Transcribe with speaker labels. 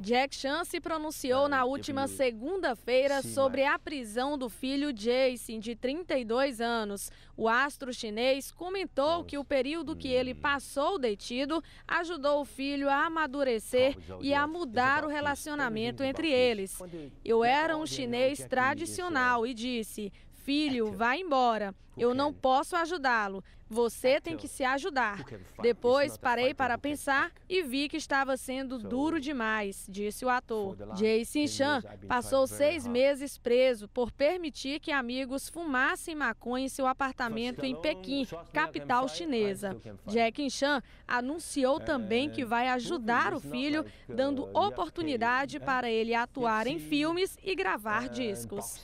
Speaker 1: Jack Chan se pronunciou na última segunda-feira sobre a prisão do filho Jason, de 32 anos. O astro chinês comentou que o período que ele hum. passou detido ajudou o filho a amadurecer e a mudar o relacionamento entre eles. Eu era um né, chinês é é é? tradicional e disse: filho vai embora. Eu não é? posso ajudá-lo. Você tem que se ajudar. É Depois parei para é pensar e vi que estava sendo duro demais, disse o ator. Jason Chan passou seis meses preso por permitir que amigos fumassem maconha em seu apartamento em Pequim, capital chinesa. Jack Chan anunciou também que vai ajudar o filho, dando oportunidade para ele atuar em filmes e gravar então, discos.